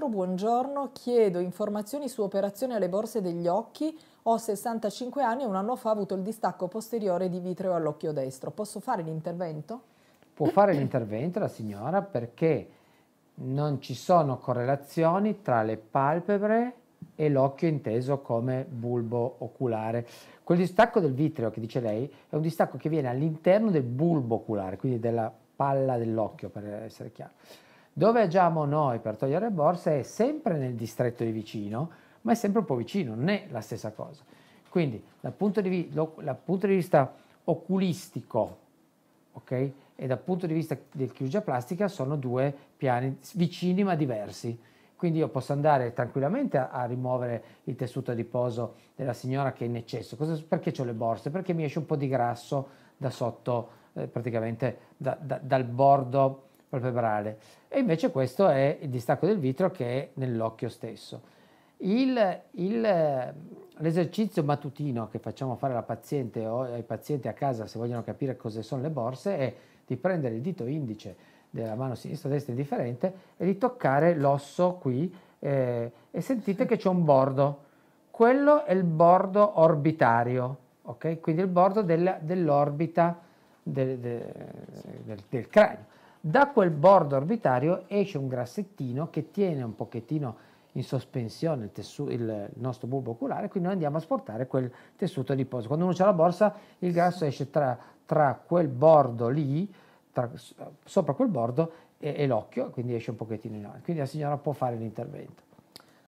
4, buongiorno, chiedo informazioni su operazioni alle borse degli occhi. Ho 65 anni e un anno fa ho avuto il distacco posteriore di vitreo all'occhio destro. Posso fare l'intervento? Può fare l'intervento la signora perché non ci sono correlazioni tra le palpebre e l'occhio inteso come bulbo oculare. Quel distacco del vitreo che dice lei è un distacco che viene all'interno del bulbo oculare, quindi della palla dell'occhio per essere chiaro. Dove agiamo noi per togliere le borse è sempre nel distretto di vicino, ma è sempre un po' vicino, non è la stessa cosa. Quindi dal punto di, lo, dal punto di vista oculistico okay, e dal punto di vista del chirurgia plastica sono due piani vicini ma diversi. Quindi io posso andare tranquillamente a, a rimuovere il tessuto adiposo della signora che è in eccesso. Cosa, perché ho le borse? Perché mi esce un po' di grasso da sotto, eh, praticamente da, da, dal bordo palpebrale e invece questo è il distacco del vitro che è nell'occhio stesso. Il, il, l'esercizio mattutino che facciamo fare alla paziente o ai pazienti a casa se vogliono capire cosa sono le borse è di prendere il dito indice della mano sinistra o destra indifferente e di toccare l'osso qui eh, e sentite che c'è un bordo. Quello è il bordo orbitario, okay? quindi il bordo della, dell'orbita del, del, del, del cranio da quel bordo orbitario esce un grassettino che tiene un pochettino in sospensione il, tessuto, il nostro bulbo oculare, quindi noi andiamo a sportare quel tessuto adiposo. Quando uno ha la borsa, il grasso esce tra, tra quel bordo lì, tra, sopra quel bordo e, e l'occhio, quindi esce un pochettino in avanti. Quindi la signora può fare l'intervento.